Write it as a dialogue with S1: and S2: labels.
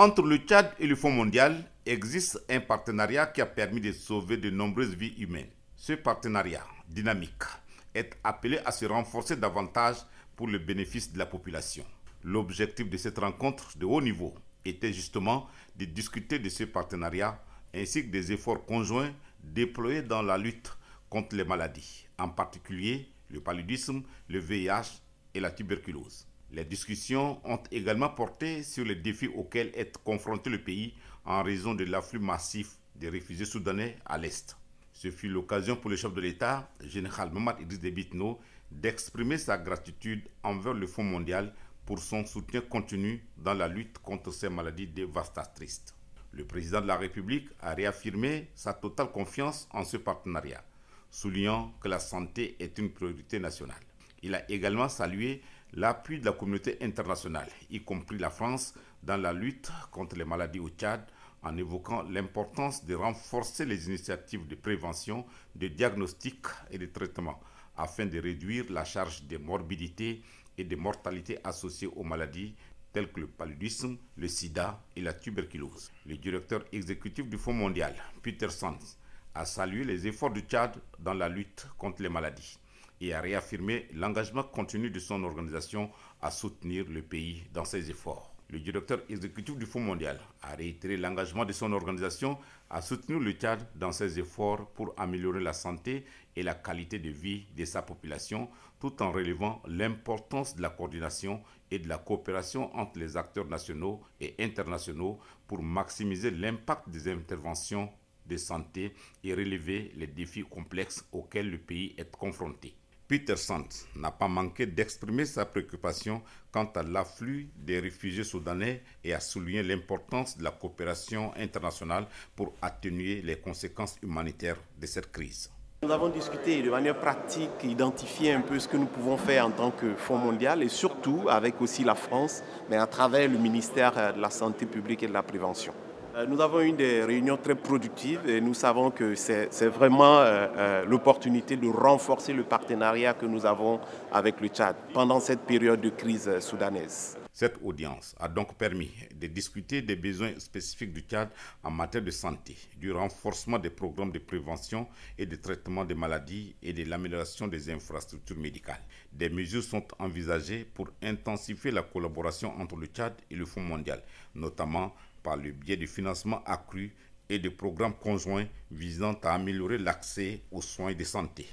S1: Entre le Tchad et le Fonds mondial existe un partenariat qui a permis de sauver de nombreuses vies humaines. Ce partenariat dynamique est appelé à se renforcer davantage pour le bénéfice de la population. L'objectif de cette rencontre de haut niveau était justement de discuter de ce partenariat ainsi que des efforts conjoints déployés dans la lutte contre les maladies, en particulier le paludisme, le VIH et la tuberculose. Les discussions ont également porté sur les défis auxquels est confronté le pays en raison de l'afflux massif des réfugiés soudanais à l'Est. Ce fut l'occasion pour le chef de l'État, général Mamad Idriss Debitno, d'exprimer sa gratitude envers le Fonds mondial pour son soutien continu dans la lutte contre ces maladies dévastatrices. Le président de la République a réaffirmé sa totale confiance en ce partenariat, soulignant que la santé est une priorité nationale. Il a également salué l'appui de la communauté internationale, y compris la France, dans la lutte contre les maladies au Tchad, en évoquant l'importance de renforcer les initiatives de prévention, de diagnostic et de traitement, afin de réduire la charge de morbidités et des mortalités associées aux maladies telles que le paludisme, le sida et la tuberculose. Le directeur exécutif du Fonds mondial, Peter Sands, a salué les efforts du Tchad dans la lutte contre les maladies et a réaffirmé l'engagement continu de son organisation à soutenir le pays dans ses efforts. Le directeur exécutif du Fonds mondial a réitéré l'engagement de son organisation à soutenir le Tchad dans ses efforts pour améliorer la santé et la qualité de vie de sa population, tout en relevant l'importance de la coordination et de la coopération entre les acteurs nationaux et internationaux pour maximiser l'impact des interventions de santé et relever les défis complexes auxquels le pays est confronté. Peter Sant n'a pas manqué d'exprimer sa préoccupation quant à l'afflux des réfugiés soudanais et a souligné l'importance de la coopération internationale pour atténuer les conséquences humanitaires de cette crise.
S2: Nous avons discuté de manière pratique, identifié un peu ce que nous pouvons faire en tant que Fonds mondial et surtout avec aussi la France, mais à travers le ministère euh, de la Santé publique et de la Prévention. Euh, nous avons eu des réunions très productives et nous savons que c'est vraiment euh, euh, l'opportunité de renforcer le partenariat que nous avons avec le Tchad pendant cette période de crise soudanaise. Cette audience a donc permis de
S1: discuter des besoins spécifiques du Tchad en matière de santé, du renforcement des programmes de prévention et de traitement des maladies et de l'amélioration des infrastructures médicales. Des mesures sont envisagées pour intensifier la collaboration entre le Tchad et le Fonds mondial, notamment par le biais de financements accrus et de programmes conjoints visant à améliorer l'accès aux soins de santé.